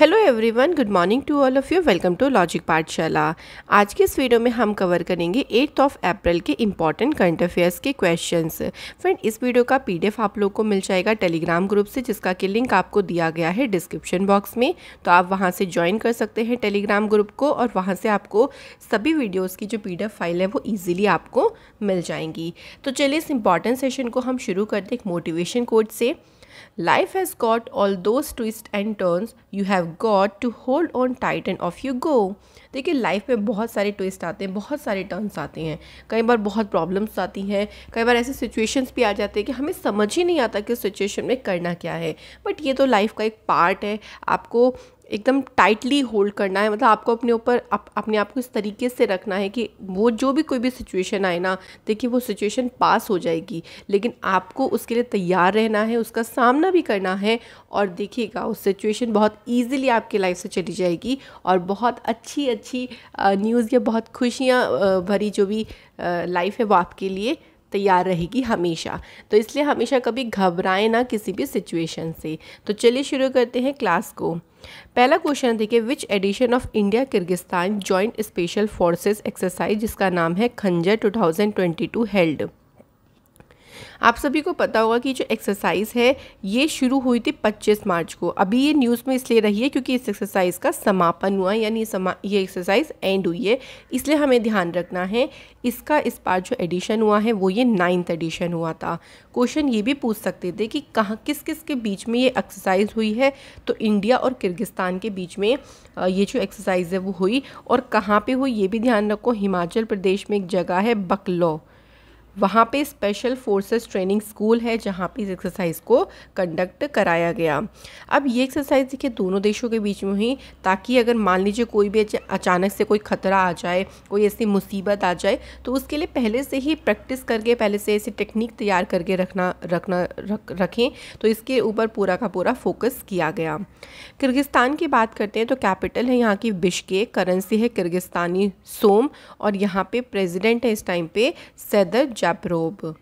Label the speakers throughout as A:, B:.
A: Hello everyone good morning to all of you welcome to logic Pathshala आज के इस video में हम कवर करेंगे एट्थ ऑफ अप्रैल के इंपॉर्टेंट करंट अफेयर्स के क्वेश्चंस फ्रेंड इस वीडियो का पीडीएफ आप लोग को मिल जाएगा टेलीग्राम ग्रुप से जिसका कि लिंक आपको दिया गया है डिस्क्रिप्शन बॉक्स में तो आप वहाँ से ज्वाइन कर सकते हैं टेलीग्राम ग्रुप को और वहाँ से आपको सभी वीडियोज़ की जो पी फाइल है वो ईजिली आपको मिल जाएंगी तो चलिए इस इम्पॉर्टेंट सेशन को हम शुरू करते एक मोटिवेशन कोड से Life has got all those twists and turns you have got to hold on tight and off you go. देखिए लाइफ में बहुत सारे ट्विस्ट आते हैं बहुत सारे टर्न्स आते हैं कई बार बहुत प्रॉब्लम्स आती हैं कई बार ऐसे सिचुएशंस भी आ जाते हैं कि हमें समझ ही नहीं आता कि सिचुएशन में करना क्या है बट ये तो लाइफ का एक पार्ट है आपको एकदम टाइटली होल्ड करना है मतलब आपको अपने ऊपर आप, अपने आप को इस तरीके से रखना है कि वो जो भी कोई भी सिचुएशन आए ना देखिए वो सिचुएशन पास हो जाएगी लेकिन आपको उसके लिए तैयार रहना है उसका सामना भी करना है और देखिएगा उस सिचुएशन बहुत ईजिली आपकी लाइफ से चली जाएगी और बहुत अच्छी अच्छी न्यूज़ या बहुत खुशियाँ भरी जो भी लाइफ है वो आपके लिए तैयार रहेगी हमेशा तो इसलिए हमेशा कभी घबराएं ना किसी भी सिचुएशन से तो चलिए शुरू करते हैं क्लास को पहला क्वेश्चन देखिए which edition of India Kyrgyzstan joint special forces exercise जिसका नाम है खंजर 2022 हेल्ड आप सभी को पता होगा कि जो एक्सरसाइज है ये शुरू हुई थी 25 मार्च को अभी ये न्यूज़ में इसलिए रही है क्योंकि इस एक्सरसाइज का समापन हुआ यानी समा ये एक्सरसाइज एंड हुई है इसलिए हमें ध्यान रखना है इसका इस बार जो एडिशन हुआ है वो ये नाइन्थ एडिशन हुआ था क्वेश्चन ये भी पूछ सकते थे कि कहाँ किस किस के बीच में ये एक्सरसाइज हुई है तो इंडिया और किर्गिस्तान के बीच में ये जो एक्सरसाइज है वो हुई और कहाँ पे हुई ये भी ध्यान रखो हिमाचल प्रदेश में एक जगह है बकलो वहाँ पे स्पेशल फोर्सेस ट्रेनिंग स्कूल है जहाँ पे इस एक्सरसाइज को कंडक्ट कराया गया अब ये एक्सरसाइज देखिए दोनों देशों के बीच में हुई ताकि अगर मान लीजिए कोई भी अचानक से कोई ख़तरा आ जाए कोई ऐसी मुसीबत आ जाए तो उसके लिए पहले से ही प्रैक्टिस करके पहले से ऐसी टेक्निक तैयार करके रखना रखना रख रखें तो इसके ऊपर पूरा का पूरा फोकस किया गया किर्गिस्तान की बात करते हैं तो कैपिटल है यहाँ की बिश्के करेंसी है किर्गिस्तानी सोम और यहाँ पे प्रेजिडेंट है इस टाइम पर सैदर प्रोब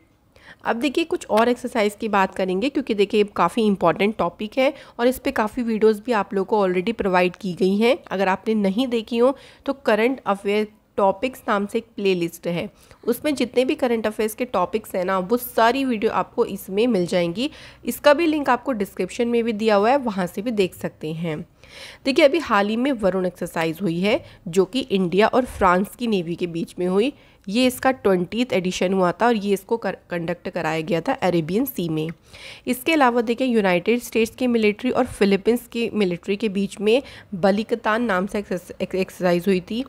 A: अब देखिए कुछ और एक्सरसाइज की बात करेंगे क्योंकि देखिए काफ़ी इंपॉर्टेंट टॉपिक है और इस पर काफ़ी वीडियोस भी आप लोगों को ऑलरेडी प्रोवाइड की गई हैं अगर आपने नहीं देखी हो तो करंट अफेयर टॉपिक्स नाम से एक प्लेलिस्ट है उसमें जितने भी करंट अफेयर्स के टॉपिक्स हैं ना वो सारी वीडियो आपको इसमें मिल जाएंगी इसका भी लिंक आपको डिस्क्रिप्शन में भी दिया हुआ है वहाँ से भी देख सकते हैं देखिए अभी हाल ही में वरुण एक्सरसाइज हुई है जो कि इंडिया और फ्रांस की नेवी के बीच में हुई ये इसका ट्वेंटीथ एडिशन हुआ था और ये इसको कर, कंडक्ट कराया गया था अरेबियन सी में इसके अलावा देखिए यूनाइटेड स्टेट्स के मिलिट्री और फिलीपींस की मिलिट्री के बीच में बलिकतान नाम से एक्सरसाइज हुई थी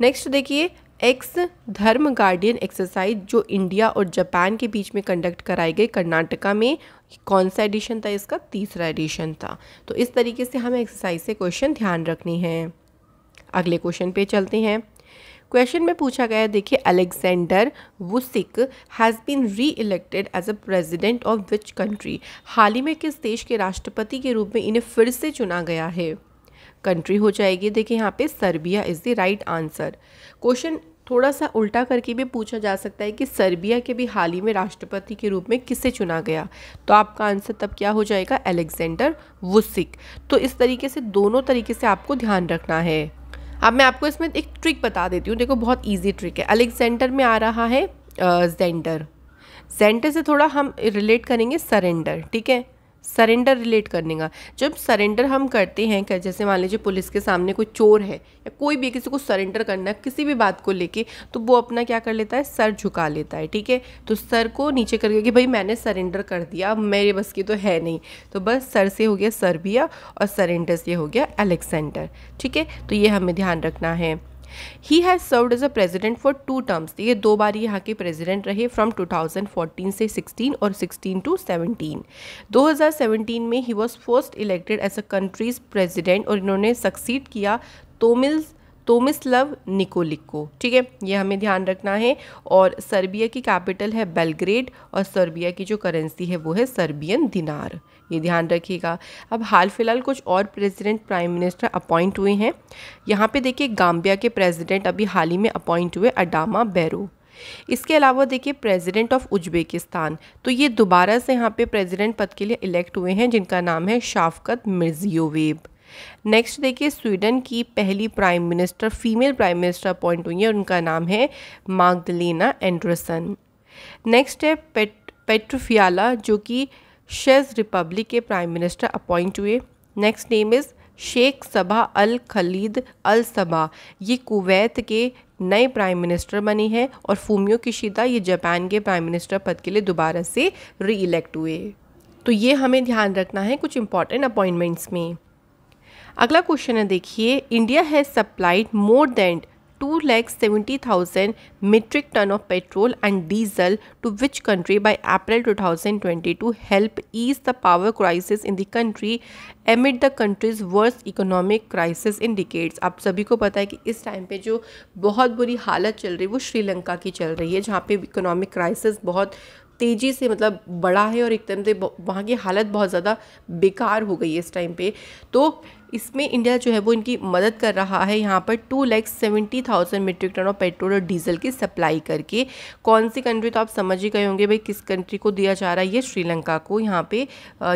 A: नेक्स्ट देखिए एक्स धर्म गार्डियन एक्सरसाइज जो इंडिया और जापान के बीच में कंडक्ट कराई गई कर्नाटका में कौन सा एडिशन था इसका तीसरा एडिशन था तो इस तरीके से हमें एक्सरसाइज से क्वेश्चन ध्यान रखने हैं अगले क्वेश्चन पे चलते हैं क्वेश्चन में पूछा गया देखिए Aleksandar Vucic has been reelected as a president of which country हाल ही में किस देश के राष्ट्रपति के रूप में इन्हें फिर से चुना गया है कंट्री हो जाएगी देखिए यहाँ पे Serbia is the right answer question थोड़ा सा उल्टा करके भी पूछा जा सकता है कि सर्बिया के भी हाल ही में राष्ट्रपति के रूप में किसे चुना गया तो आपका आंसर तब क्या हो जाएगा एलेक्जेंडर वुसिक तो इस तरीके से दोनों तरीके से आपको ध्यान रखना है अब मैं आपको इसमें एक ट्रिक बता देती हूँ देखो बहुत ईजी ट्रिक है अलेक्जेंडर में आ रहा है जेंडर जेंडर से थोड़ा हम रिलेट करेंगे सरेंडर ठीक है सरेंडर रिलेट करने का जब सरेंडर हम करते हैं कर जैसे मान लीजिए पुलिस के सामने कोई चोर है या कोई भी किसी को सरेंडर करना है किसी भी बात को लेके तो वो अपना क्या कर लेता है सर झुका लेता है ठीक है तो सर को नीचे करके कि भाई मैंने सरेंडर कर दिया अब मेरे बस की तो है नहीं तो बस सर से हो गया सर्बिया और सरेंडर से हो गया अलेक्सेंडर ठीक है तो ये हमें ध्यान रखना है he has served as a president for two terms ये दो बार यहाँ के प्रेजिडेंट रहे फ्रॉम 2014 से 16 और 16 टू 17 2017 में he was first elected as a country's president और इन्होंने सक्सीड किया तोमिल्स तोमिस लव निकोलिको ठीक है ये हमें ध्यान रखना है और सर्बिया की कैपिटल है बेलग्रेड और सर्बिया की जो करेंसी है वो है सर्बियन दिनार ये ध्यान रखिएगा अब हाल फिलहाल कुछ और प्रेसिडेंट प्राइम मिनिस्टर अपॉइंट हुए हैं यहाँ पे देखिए गाम्बिया के प्रेसिडेंट अभी हाल ही में अपॉइंट हुए अडामा बैरो इसके अलावा देखिए प्रेसिडेंट ऑफ उज्बेकिस्तान तो ये दोबारा से यहाँ पे प्रेसिडेंट पद के लिए इलेक्ट हुए हैं जिनका नाम है शाफकत मिर्जियोवेब नेक्स्ट देखिए स्वीडन की पहली prime minister female prime minister appoint हुई है उनका नाम है मागदलीना एंड्रसन नेक्स्ट है पेट पेट्रोफियाला जो कि शेज रिपब्लिक के प्राइम मिनिस्टर अपॉइंट हुए next name is Sheikh Sabah Al Khalid Al Sabah ये कुवैत के नए प्राइम मिनिस्टर बनी है और फूमियो किशिदा ये जापान के प्राइम मिनिस्टर पद के लिए दोबारा से री इलेक्ट हुए तो ये हमें ध्यान रखना है कुछ इंपॉर्टेंट अपॉइंटमेंट्स में अगला क्वेश्चन है देखिए India has supplied more than two lakhs seventy thousand metric tonnes of petrol and diesel to which country by April two thousand twenty two help ease the power crisis in the country amid the country's worst economic crisis in decades आप सभी को पता है कि इस time पर जो बहुत बुरी हालत चल रही है वो श्रीलंका की चल रही है जहाँ पे इकोनॉमिक क्राइसिस बहुत तेज़ी से मतलब बढ़ा है और एकदम से वहाँ की हालत बहुत ज़्यादा बेकार हो गई है इस टाइम पे तो इसमें इंडिया जो है वो इनकी मदद कर रहा है यहाँ पर two lakhs seventy thousand metric tonnes of petrol और डीजल की सप्लाई करके कौन सी कंट्री तो आप समझ ही गए होंगे भाई किस कंट्री को दिया जा रहा है ये श्रीलंका को यहाँ पे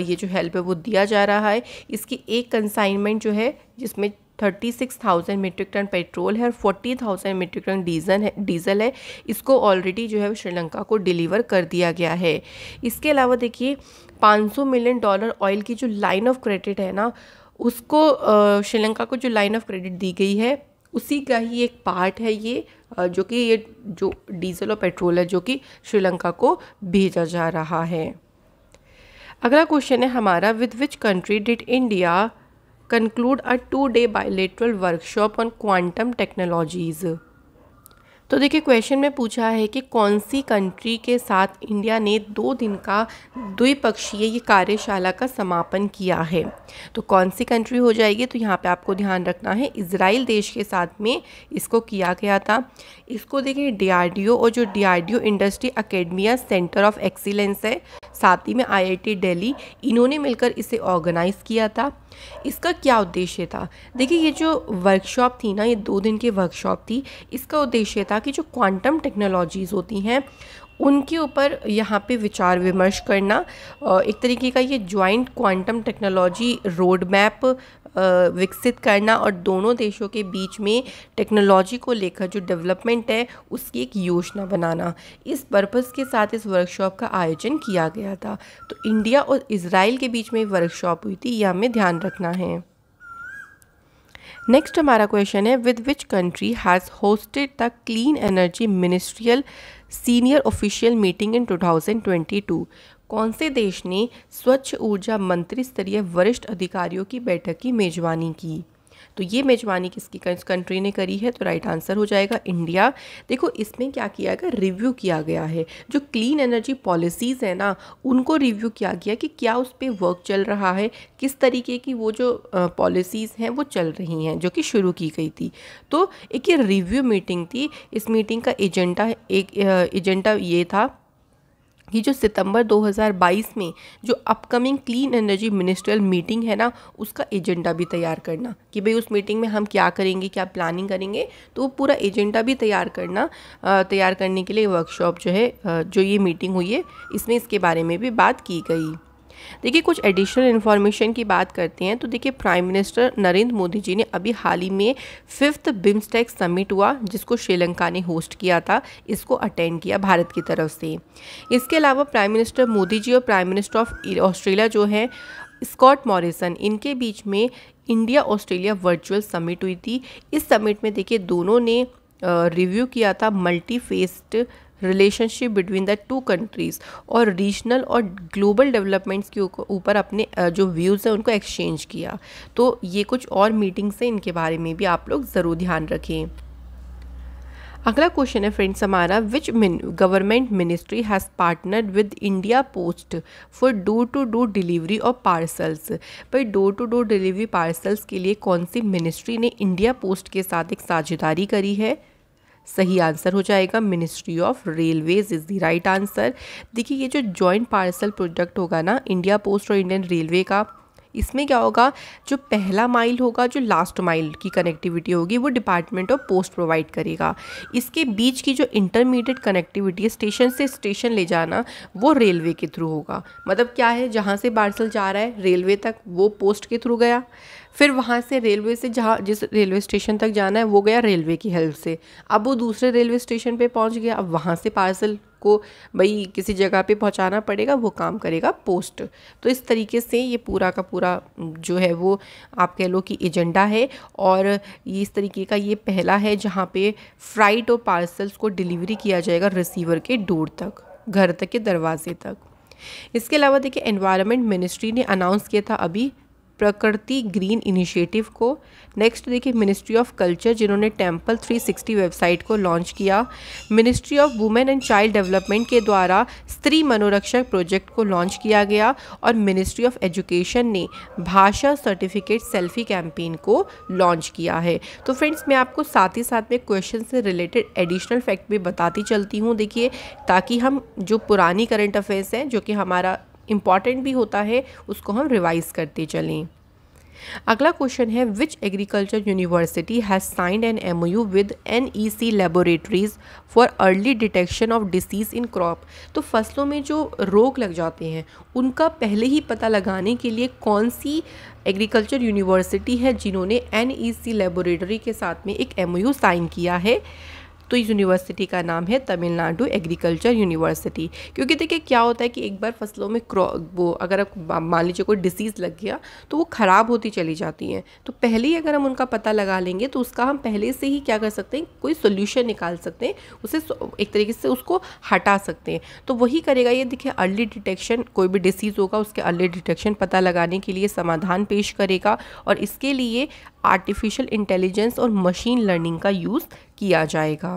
A: ये जो हेल्प है वो दिया जा रहा है इसकी एक कंसाइनमेंट जो है जिसमें thirty six thousand metric tonnes petrol है और forty thousand metric tonnes diesel है डीजल है इसको ऑलरेडी जो है श्रीलंका को डिलीवर कर दिया गया है इसके अलावा देखिए 500 मिलियन डॉलर ऑयल की जो लाइन ऑफ क्रेडिट है ना उसको श्रीलंका को जो लाइन ऑफ क्रेडिट दी गई है उसी का ही एक पार्ट है ये जो कि ये जो डीजल और पेट्रोल है जो कि श्रीलंका को भेजा जा रहा है अगला क्वेश्चन है हमारा with which country did India conclude a two day bilateral workshop on quantum technologies तो देखिए क्वेश्चन में पूछा है कि कौन सी कंट्री के साथ इंडिया ने दो दिन का द्विपक्षीय ये कार्यशाला का समापन किया है तो कौन सी कंट्री हो जाएगी तो यहाँ पे आपको ध्यान रखना है इसराइल देश के साथ में इसको किया गया था इसको देखिए डीआरडीओ और जो DRDO industry academia centre of excellence है साथ ही में आईआईटी दिल्ली इन्होंने मिलकर इसे ऑर्गेनाइज़ किया था इसका क्या उद्देश्य था देखिए ये जो वर्कशॉप थी ना ये दो दिन की वर्कशॉप थी इसका उद्देश्य था कि जो क्वांटम टेक्नोलॉजीज़ होती हैं उनके ऊपर यहाँ पे विचार विमर्श करना एक तरीके का ये joint quantum technology road map विकसित करना और दोनों देशों के बीच में टेक्नोलॉजी को लेकर जो डेवलपमेंट है उसकी एक योजना बनाना इस पर्पज़ के साथ इस वर्कशॉप का आयोजन किया गया था तो इंडिया और इसराइल के बीच में वर्कशॉप हुई थी यह हमें ध्यान रखना है नेक्स्ट हमारा क्वेश्चन है with which country has hosted the clean energy ministerial senior official meeting in 2022 कौन से देश ने स्वच्छ ऊर्जा मंत्री स्तरीय वरिष्ठ अधिकारियों की बैठक की मेजबानी की तो ये मेजबानी किसकी कंट्री ने करी है तो राइट आंसर हो जाएगा इंडिया देखो इसमें क्या किया गया रिव्यू किया गया है जो क्लीन एनर्जी पॉलिसीज़ है ना उनको रिव्यू किया गया कि क्या उस पर वर्क चल रहा है किस तरीके की वो जो पॉलिसीज़ हैं वो चल रही हैं जो कि शुरू की गई थी तो एक ये रिव्यू मीटिंग थी इस मीटिंग का एजेंडा एक एजेंडा ये था कि जो सितंबर 2022 में जो upcoming clean energy ministerial meeting है ना उसका एजेंडा भी तैयार करना कि भाई उस मीटिंग में हम क्या करेंगे क्या प्लानिंग करेंगे तो वो पूरा एजेंडा भी तैयार करना तैयार करने के लिए वर्कशॉप जो है जो ये मीटिंग हुई है इसमें इसके बारे में भी बात की गई देखिए कुछ एडिशनल इन्फॉर्मेशन की बात करते हैं तो देखिए प्राइम मिनिस्टर नरेंद्र मोदी जी ने अभी हाल ही में फिफ्थ बिम्स्टेक समिट हुआ जिसको श्रीलंका ने होस्ट किया था इसको अटेंड किया भारत की तरफ से इसके अलावा प्राइम मिनिस्टर मोदी जी और प्राइम मिनिस्टर ऑफ ऑस्ट्रेलिया जो है स्कॉट मॉरिसन इनके बीच में इंडिया ऑस्ट्रेलिया वर्चुअल समिट हुई थी इस समिट में देखिए दोनों ने रिव्यू किया था multi faceted relationship between the two countries और रीजनल और ग्लोबल डेवलपमेंट्स के ऊपर अपने जो व्यूज़ हैं उनको एक्सचेंज किया तो ये कुछ और मीटिंग्स हैं इनके बारे में भी आप लोग ज़रूर ध्यान रखें अगला क्वेश्चन है फ्रेंड्स हमारा which government ministry has partnered with India Post for door to door delivery of parcels भाई door to door delivery parcels के लिए कौन सी मिनिस्ट्री ने इंडिया पोस्ट के साथ एक साझेदारी करी है सही आंसर हो जाएगा ministry of railways is the right answer देखिए ये जो जॉइंट पार्सल प्रोडक्ट होगा ना इंडिया पोस्ट और इंडियन रेलवे का इसमें क्या होगा जो पहला माइल होगा जो लास्ट माइल की कनेक्टिविटी होगी वो डिपार्टमेंट ऑफ पोस्ट प्रोवाइड करेगा इसके बीच की जो इंटरमीडिएट कनेक्टिविटी है स्टेशन से स्टेशन ले जाना वो रेलवे के थ्रू होगा मतलब क्या है जहाँ से पार्सल जा रहा है रेलवे तक वो पोस्ट के थ्रू गया फिर वहाँ से रेलवे से जहाँ जिस रेलवे स्टेशन तक जाना है वो गया रेलवे की हेल्प से अब वो दूसरे रेलवे स्टेशन पे पहुँच गया अब वहाँ से पार्सल को भाई किसी जगह पे पहुँचाना पड़ेगा वो काम करेगा पोस्ट तो इस तरीके से ये पूरा का पूरा जो है वो आप कह लो कि एजेंडा है और इस तरीके का ये पहला है जहाँ पे फ्राइट और पार्सल्स को डिलीवरी किया जाएगा रिसीवर के डोर तक घर तक के दरवाजे तक इसके अलावा देखिए एनवायरनमेंट मिनिस्ट्री ने अनाउंस किया था अभी प्रकृति ग्रीन इनिशिएटिव को नेक्स्ट देखिए मिनिस्ट्री ऑफ कल्चर जिन्होंने टेम्पल 360 वेबसाइट को लॉन्च किया ministry of women and child development के द्वारा स्त्री मनोरक्षक प्रोजेक्ट को लॉन्च किया गया और मिनिस्ट्री ऑफ एजुकेशन ने भाषा सर्टिफिकेट सेल्फी कैंपेन को लॉन्च किया है तो फ्रेंड्स मैं आपको साथ ही साथ में क्वेश्चन से रिलेटेड एडिशनल फैक्ट भी बताती चलती हूँ देखिए ताकि हम जो पुरानी करंट अफेयर्स हैं जो कि हमारा इम्पॉर्टेंट भी होता है उसको हम रिवाइज़ करते चलें अगला क्वेश्चन है which agriculture university has signed an M U with N E C laboratories for early detection of disease in crop तो फसलों में जो रोग लग जाते हैं उनका पहले ही पता लगाने के लिए कौन सी एग्रीकल्चर यूनिवर्सिटी है जिन्होंने एन ई सी लेबोरेटरी के साथ में एक एम ओ यू साइन किया है तो इस यूनिवर्सिटी का नाम है तमिलनाडु एग्रीकल्चर यूनिवर्सिटी क्योंकि देखिए क्या होता है कि एक बार फसलों में क्रॉ वो अगर आप मान लीजिए कोई डिसीज़ लग गया तो वो ख़राब होती चली जाती हैं तो पहले ही अगर हम उनका पता लगा लेंगे तो उसका हम पहले से ही क्या कर सकते हैं कोई सोल्यूशन निकाल सकते हैं उसे एक तरीके से उसको हटा सकते हैं तो वही करेगा ये देखिए अर्ली डिटेक्शन कोई भी डिसीज़ होगा उसके अर्ली डिटेक्शन पता लगाने के लिए समाधान पेश करेगा और इसके लिए आर्टिफिशियल इंटेलिजेंस और मशीन लर्निंग का यूज़ किया जाएगा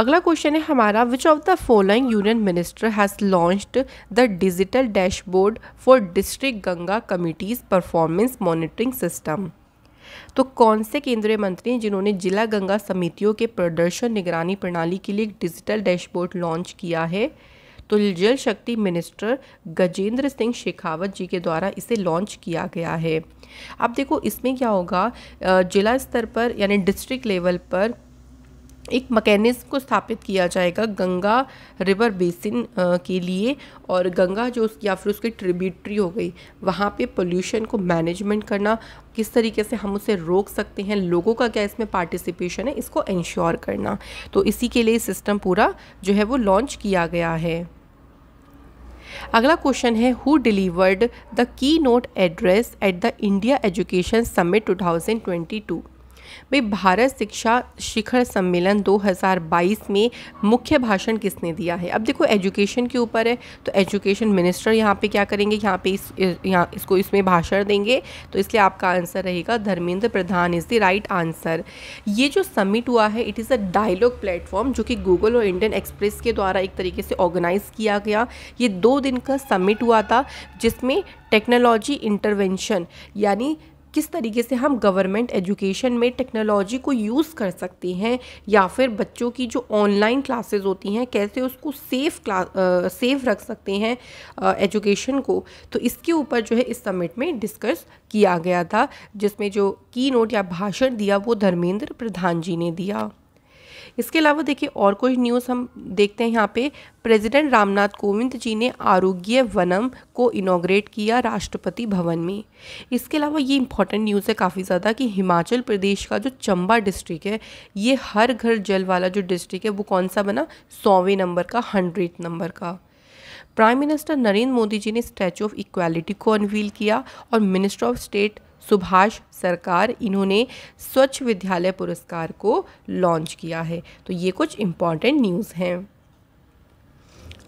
A: अगला क्वेश्चन है हमारा which of the following union minister has launched the digital dashboard for district Ganga committees performance monitoring system तो कौन से केंद्रीय मंत्री हैं जिन्होंने जिला गंगा समितियों के प्रदर्शन निगरानी प्रणाली के लिए एक डिजिटल डैशबोर्ड लॉन्च किया है तो जल शक्ति मिनिस्टर गजेंद्र सिंह शेखावत जी के द्वारा इसे लॉन्च किया गया है अब देखो इसमें क्या होगा जिला स्तर पर यानी डिस्ट्रिक्ट लेवल पर एक मैकेनिज़्म को स्थापित किया जाएगा गंगा रिवर बेसिन के लिए और गंगा जो या फिर उसकी ट्रिब्यूटरी हो गई वहाँ पे पोल्यूशन को मैनेजमेंट करना किस तरीके से हम उसे रोक सकते हैं लोगों का क्या इसमें पार्टिसिपेशन है इसको इंश्योर करना तो इसी के लिए सिस्टम पूरा जो है वो लॉन्च किया गया है अगला क्वेश्चन है who delivered the keynote address at the India education summit 2022 भाई भारत शिक्षा शिखर सम्मेलन 2022 में मुख्य भाषण किसने दिया है अब देखो एजुकेशन के ऊपर है तो एजुकेशन मिनिस्टर यहाँ पे क्या करेंगे यहाँ पे इस यहाँ इसको इसमें भाषण देंगे तो इसलिए आपका आंसर रहेगा Dharmendra Pradhan is the right answer ये जो समिट हुआ है it is a dialogue platform जो कि गूगल और इंडियन एक्सप्रेस के द्वारा एक तरीके से ऑर्गेनाइज़ किया गया ये दो दिन का समिट हुआ था जिसमें टेक्नोलॉजी इंटरवेंशन यानी किस तरीके से हम गवर्नमेंट एजुकेशन में टेक्नोलॉजी को यूज़ कर सकते हैं या फिर बच्चों की जो ऑनलाइन क्लासेस होती हैं कैसे उसको सेफ क्लास सेफ रख सकते हैं एजुकेशन को तो इसके ऊपर जो है इस समिट में डिस्कस किया गया था जिसमें जो की नोट या भाषण दिया वो धर्मेंद्र प्रधान जी ने दिया इसके अलावा देखिए और कोई न्यूज़ हम देखते हैं यहाँ पे प्रेसिडेंट रामनाथ कोविंद जी ने आरोग्य वनम को इनाग्रेट किया राष्ट्रपति भवन में इसके अलावा ये इंपॉर्टेंट न्यूज़ है काफ़ी ज़्यादा कि हिमाचल प्रदेश का जो चंबा डिस्ट्रिक्ट है ये हर घर जल वाला जो डिस्ट्रिक्ट है वो कौन सा बना सौवें नंबर का हंड्रेड नंबर का प्राइम मिनिस्टर नरेंद्र मोदी जी ने स्टैचू ऑफ इक्वालिटी को अनवील किया और मिनिस्टर ऑफ स्टेट सुभाष सरकार इन्होंने स्वच्छ विद्यालय पुरस्कार को लॉन्च किया है तो ये कुछ इम्पॉर्टेंट न्यूज़ हैं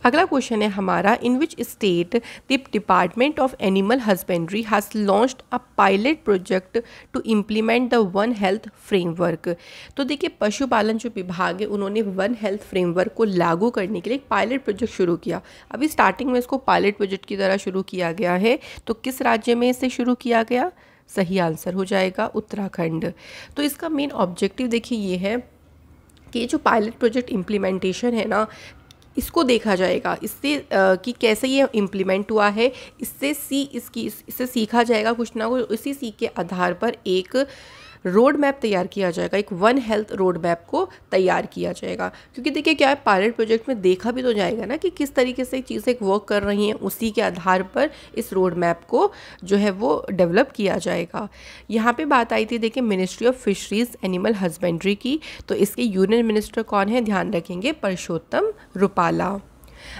A: अगला क्वेश्चन है हमारा in which state the department of animal husbandry has launched a pilot project to implement the one health framework तो देखिए पशुपालन जो विभाग है उन्होंने वन हेल्थ फ्रेमवर्क को लागू करने के लिए एक पायलट प्रोजेक्ट शुरू किया अभी स्टार्टिंग में इसको पायलट प्रोजेक्ट की तरह शुरू किया गया है तो किस राज्य में इसे शुरू किया गया सही आंसर हो जाएगा उत्तराखंड तो इसका मेन ऑब्जेक्टिव देखिए ये है कि जो पायलट प्रोजेक्ट इम्प्लीमेंटेशन है ना इसको देखा जाएगा इससे कि कैसे ये इम्प्लीमेंट हुआ है इससे सी इसकी इससे सीखा जाएगा कुछ ना कुछ इसी सीख के आधार पर एक रोड मैप तैयार किया जाएगा एक वन हेल्थ रोड मैप को तैयार किया जाएगा क्योंकि देखिए क्या है पायलट प्रोजेक्ट में देखा भी तो जाएगा ना कि किस तरीके से चीज़ें वर्क कर रही हैं उसी के आधार पर इस रोड मैप को जो है वो डेवलप किया जाएगा यहाँ पे बात आई थी देखिए ministry of fisheries animal husbandry की तो इसके यूनियन मिनिस्टर कौन है ध्यान रखेंगे परशोत्तम रूपाला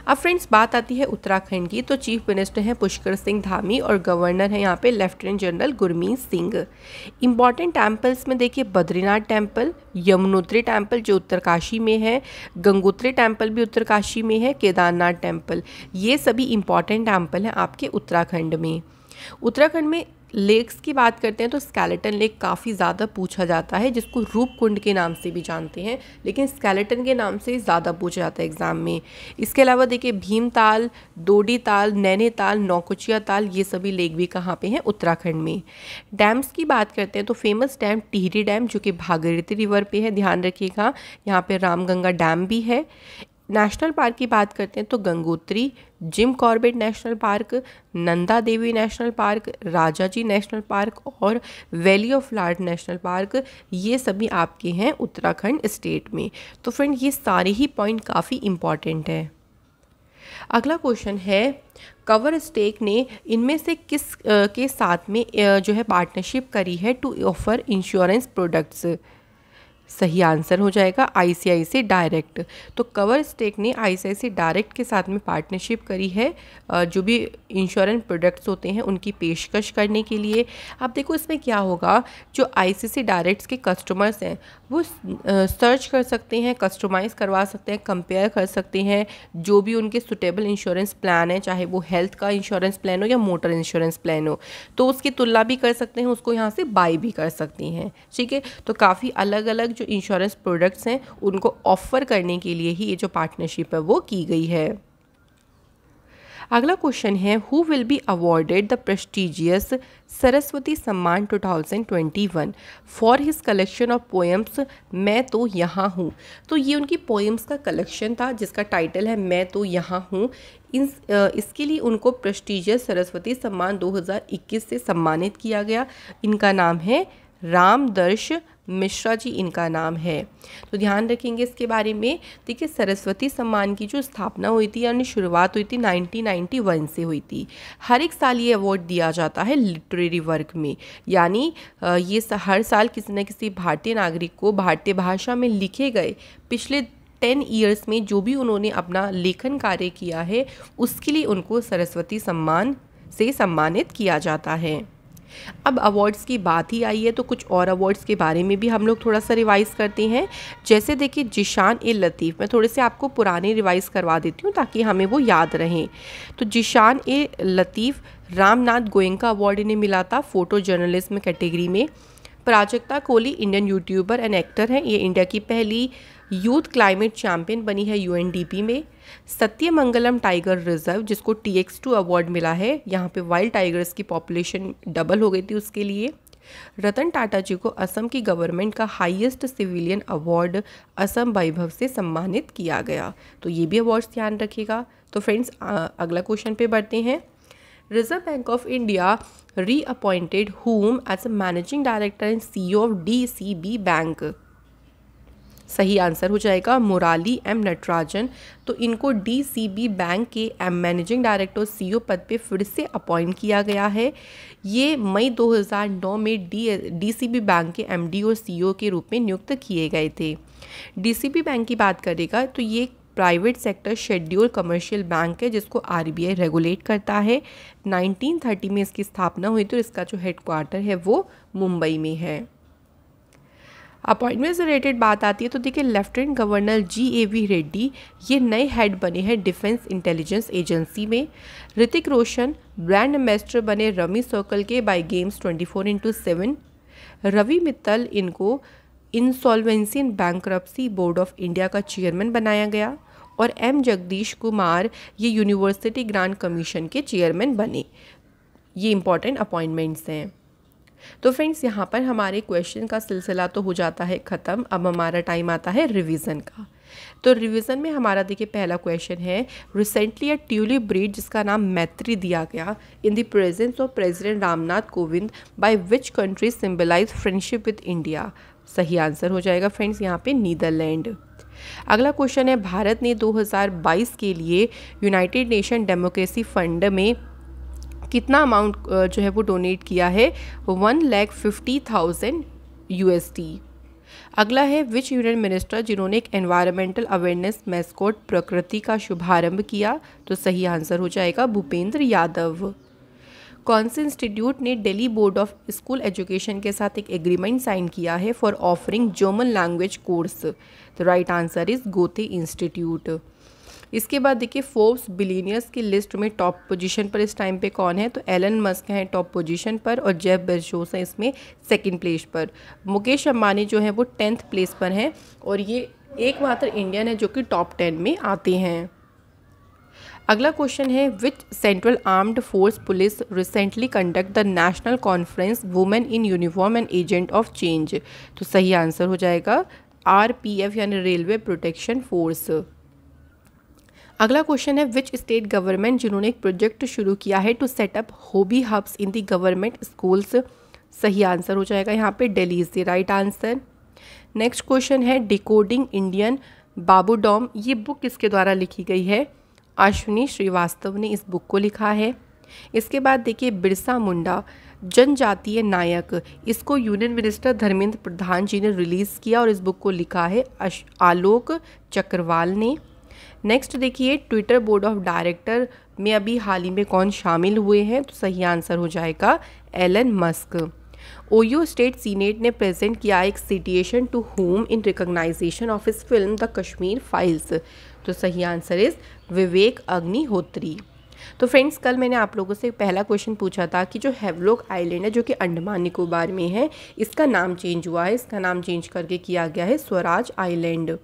A: अब फ्रेंड्स बात आती है उत्तराखंड की तो चीफ मिनिस्टर हैं पुष्कर सिंह धामी और गवर्नर हैं यहाँ पे lieutenant general Gurmeet Singh important temples में देखिए बद्रीनाथ टेम्पल यमुनोत्री टेम्पल जो उत्तरकाशी में है गंगोत्री टेम्पल भी उत्तरकाशी में है केदारनाथ टेम्पल ये सभी इंपॉर्टेंट टेम्पल हैं आपके उत्तराखंड में उत्तराखंड में लेक्स की बात करते हैं तो स्केलेटन लेक काफ़ी ज़्यादा पूछा जाता है जिसको रूप कुंड के नाम से भी जानते हैं लेकिन स्केलेटन के नाम से ज़्यादा पूछा जाता है एग्ज़ाम में इसके अलावा देखिए भीम ताल दोडी ताल नैने ताल नौकुचिया ताल ये सभी लेक भी कहाँ पे हैं उत्तराखंड में डैम्स की बात करते हैं तो फेमस डैम टिहरी डैम जो कि भागीरथी रिवर पर है ध्यान रखिएगा यहाँ पर रामगंगा डैम भी है नेशनल पार्क की बात करते हैं तो Gangotri Jim Corbett national park Nanda Devi national park Rajaji national park और valley of lord national park ये सभी आपके हैं उत्तराखंड स्टेट में तो फ्रेंड ये सारे ही पॉइंट काफ़ी इम्पॉर्टेंट हैं अगला क्वेश्चन है कवर स्टेक ने इनमें से किस आ, के साथ में आ, जो है पार्टनरशिप करी है टू ऑफर इंश्योरेंस प्रोडक्ट्स सही आंसर हो जाएगा आई से डायरेक्ट तो कवर स्टेक ने आई से डायरेक्ट के साथ में पार्टनरशिप करी है जो भी इंश्योरेंस प्रोडक्ट्स होते हैं उनकी पेशकश करने के लिए आप देखो इसमें क्या होगा जो आई सी डायरेक्ट्स के कस्टमर्स हैं वो सर्च कर सकते हैं कस्टमाइज़ करवा सकते हैं कंपेयर कर सकते हैं जो भी उनके सुटेबल इंश्योरेंस प्लान है चाहे वो हेल्थ का इंश्योरेंस प्लान हो या मोटर इंश्योरेंस प्लान हो तो उसकी तुलना भी कर सकते हैं उसको यहाँ से बाई भी कर सकती हैं ठीक है तो काफ़ी अलग अलग जो इंश्योरेंस प्रोडक्ट्स हैं उनको ऑफ़र करने के लिए ही ये जो पार्टनरशिप है वो की गई है अगला क्वेश्चन है who will be awarded the prestigious Saraswati Samman 2021 for his collection of poems मैं तो यहाँ हूँ तो ये उनकी पोएम्स का कलेक्शन था जिसका टाइटल है मैं तो यहाँ हूँ इस, इसके लिए उनको प्रेस्टिजियस सरस्वती सम्मान 2021 से सम्मानित किया गया इनका नाम है रामदर्श मिश्रा जी इनका नाम है तो ध्यान रखेंगे इसके बारे में देखिए सरस्वती सम्मान की जो स्थापना हुई थी यानी शुरुआत हुई थी 1991 से हुई थी हर एक साल ये अवार्ड दिया जाता है लिटरेरी वर्क में यानी ये हर साल किसी न किसी भारतीय नागरिक को भारतीय भाषा में लिखे गए पिछले टेन ईयर्स में जो भी उन्होंने अपना लेखन कार्य किया है उसके लिए उनको सरस्वती सम्मान से सम्मानित किया जाता है अब अवार्ड्स की बात ही आई है तो कुछ और अवार्ड्स के बारे में भी हम लोग थोड़ा सा रिवाइज़ करते हैं जैसे देखिए जिशान ए लतीफ़ मैं थोड़े से आपको पुराने रिवाइज़ करवा देती हूँ ताकि हमें वो याद रहें तो जिशान ए लतीफ़ रामनाथ गोयंका अवार्ड इन्हें मिला था फ़ोटो जर्नलिज्म कैटेगरी में Prajakta Koli Indian YouTuber and actor हैं ये इंडिया की पहली यूथ क्लाइमेट चैम्पियन बनी है यूएनडीपी में सत्यमंगलम टाइगर रिजर्व जिसको टी एक्स टू अवार्ड मिला है यहाँ पे वाइल्ड टाइगर्स की पॉपुलेशन डबल हो गई थी उसके लिए रतन टाटा जी को असम की गवर्नमेंट का highest civilian award Assam Vaibhav से सम्मानित किया गया तो ये भी अवार्ड्स ध्यान रखिएगा तो फ्रेंड्स अगला क्वेश्चन पे बढ़ते हैं reserve bank of India reappointed whom as a managing director and C of B bank सही आंसर हो जाएगा मुराली एम नटराजन तो इनको डीसीबी बैंक के एम मैनेजिंग डायरेक्टर सीईओ पद पे फिर से अपॉइंट किया गया है ये मई 2009 में डी डीसीबी बैंक के एमडी और सीईओ e के रूप में नियुक्त किए गए थे डीसीबी बैंक की बात करेगा तो ये private sector scheduled commercial bank है जिसको आरबीआई रेगुलेट करता है 1930 में इसकी स्थापना हुई तो इसका जो हेडक्वार्टर है वो मुंबई में है अपॉइंटमेंट से रिलेटेड बात आती है तो देखिए lieutenant governor G A V Reddy ये नए हेड बने हैं डिफेंस इंटेलिजेंस एजेंसी में ऋतिक रोशन ब्रांड एम्बेसडर बने रमी सर्कल के by games twenty four into seven Ravi Mittal इनको insolvency and bankruptcy board of India का चेयरमैन बनाया गया और एम जगदीश कुमार ये यूनिवर्सिटी ग्रांट कमीशन के चेयरमैन बने ये इंपॉर्टेंट अपॉइंटमेंट्स हैं तो फ्रेंड्स यहाँ पर हमारे क्वेश्चन का सिलसिला तो हो जाता है ख़त्म अब हमारा टाइम आता है रिवीजन का तो रिवीजन में हमारा देखिए पहला क्वेश्चन है रिसेंटली अ ट्यूलिप ब्रीड जिसका नाम मैत्री दिया गया in the presence of president Ramnath Kovind by which country symbolise friendship with India सही आंसर हो जाएगा फ्रेंड्स यहाँ पे नीदरलैंड अगला क्वेश्चन है भारत ने 2022 के लिए यूनाइटेड नेशन डेमोक्रेसी फंड में कितना अमाउंट जो है वो डोनेट किया है वन लैख फिफ्टी थाउजेंड यू अगला है विच यूनियन मिनिस्टर जिन्होंने एक एनवायरमेंटल अवेयरनेस मैस्कोट प्रकृति का शुभारंभ किया तो सही आंसर हो जाएगा भूपेंद्र यादव कौन से इंस्टीट्यूट ने Delhi board of school education के साथ एक एग्रीमेंट साइन किया है for offering German language course the right answer is Goethe institute इसके बाद देखिए फोर्ब्स बिलीनियर्स की लिस्ट में टॉप पोजीशन पर इस टाइम पे कौन है तो एलन मस्क हैं टॉप पोजीशन पर और जेफ बेजोस हैं इसमें सेकंड प्लेस पर मुकेश अंबानी जो है वो टेंथ प्लेस पर हैं और ये एकमात्र इंडियन है जो कि टॉप टेन में आते हैं अगला क्वेश्चन है which central armed force police recently conduct the national conference women in uniform and agent of change तो सही आंसर हो जाएगा आर पी एफ यानी रेलवे प्रोटेक्शन फोर्स अगला क्वेश्चन है विच स्टेट गवर्नमेंट जिन्होंने एक प्रोजेक्ट शुरू किया है to set up hobby hubs in the government schools सही आंसर हो जाएगा यहाँ पे Delhi is the right answer next question है डिकोडिंग इंडियन बाबूडॉम ये बुक किसके द्वारा लिखी गई है अश्विनी श्रीवास्तव ने इस बुक को लिखा है इसके बाद देखिए बिरसा मुंडा जनजातीय नायक इसको यूनियन मिनिस्टर धर्मेंद्र प्रधान जी ने रिलीज़ किया और इस बुक को लिखा है आलोक चक्रवाल ने नेक्स्ट देखिए ट्विटर बोर्ड ऑफ डायरेक्टर में अभी हाल ही में कौन शामिल हुए हैं तो सही आंसर हो जाएगा Elon Musk Ohio State Senate ने प्रेजेंट किया एक citation to him in recognition of इस फिल्म द कश्मीर फाइल्स तो सही आंसर इज़ विवेक अग्निहोत्री तो फ्रेंड्स कल मैंने आप लोगों से पहला क्वेश्चन पूछा था कि जो हैवलोक आइलैंड है जो कि अंडमान निकोबार में है इसका नाम चेंज हुआ है इसका नाम चेंज करके किया गया है स्वराज आइलैंड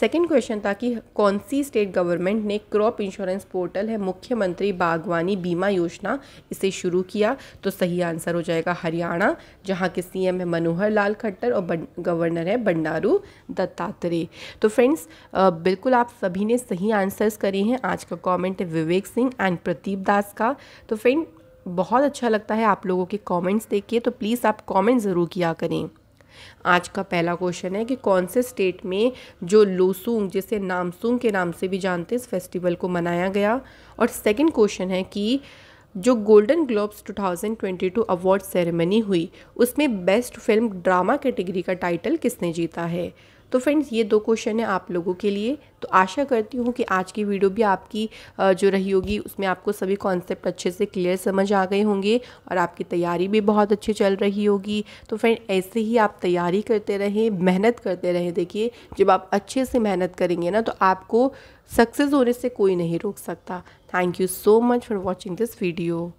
A: सेकेंड क्वेश्चन था कि कौन सी स्टेट गवर्नमेंट ने क्रॉप इंश्योरेंस पोर्टल है मुख्यमंत्री बागवानी बीमा योजना इसे शुरू किया तो सही आंसर हो जाएगा हरियाणा जहाँ के सीएम है मनोहर लाल खट्टर और गवर्नर है बंडारू दत्तात्रेय तो फ्रेंड्स बिल्कुल आप सभी ने सही आंसर्स करे हैं आज का कॉमेंट है विवेक सिंह एंड प्रदीप दास का तो फ्रेंड बहुत अच्छा लगता है आप लोगों के कमेंट्स देखिए तो प्लीज़ आप कमेंट ज़रूर किया करें आज का पहला क्वेश्चन है कि कौन से स्टेट में जो लोसूंग जिसे नामसूंग के नाम से भी जानते हैं इस फेस्टिवल को मनाया गया और सेकंड क्वेश्चन है कि जो गोल्डन ग्लोब्स 2022 अवार्ड सेरेमनी हुई उसमें बेस्ट फिल्म ड्रामा कैटेगरी का टाइटल किसने जीता है तो फ्रेंड्स ये दो क्वेश्चन है आप लोगों के लिए तो आशा करती हूँ कि आज की वीडियो भी आपकी जो रही होगी उसमें आपको सभी कॉन्सेप्ट अच्छे से क्लियर समझ आ गए होंगे और आपकी तैयारी भी बहुत अच्छी चल रही होगी तो फ्रेंड ऐसे ही आप तैयारी करते रहें मेहनत करते रहें देखिए जब आप अच्छे से मेहनत करेंगे ना तो आपको सक्सेस होने से कोई नहीं रोक सकता thank you so much for watching this video